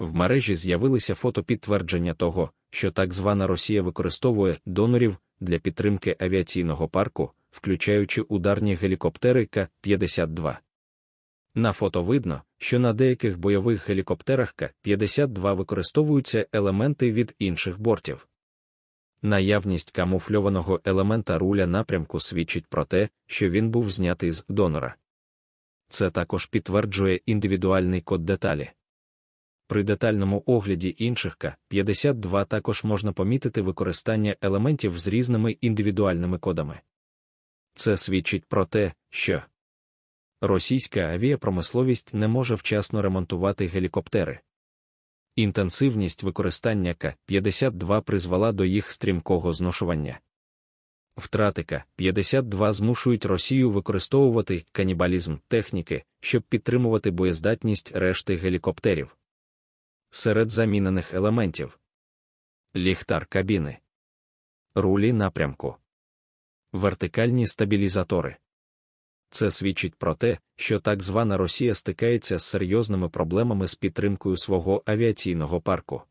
В мережі з'явилися фотопідтвердження того, що так звана Росія використовує донорів для підтримки авіаційного парку, включаючи ударні гелікоптери К-52. На фото видно, що на деяких бойових гелікоптерах К-52 використовуються елементи від інших бортів. Наявність камуфльованого елемента руля напрямку свідчить про те, що він був знятий з донора. Це також підтверджує індивідуальний код деталі. При детальному огляді інших К-52 також можна помітити використання елементів з різними індивідуальними кодами. Це свідчить про те, що російська авіапромисловість не може вчасно ремонтувати гелікоптери. Інтенсивність використання К-52 призвела до їх стрімкого зношування. Втрати К-52 змушують Росію використовувати канібалізм техніки, щоб підтримувати боєздатність решти гелікоптерів серед замінених елементів, ліхтар кабіни, рулі напрямку, вертикальні стабілізатори. Це свідчить про те, що так звана Росія стикається з серйозними проблемами з підтримкою свого авіаційного парку.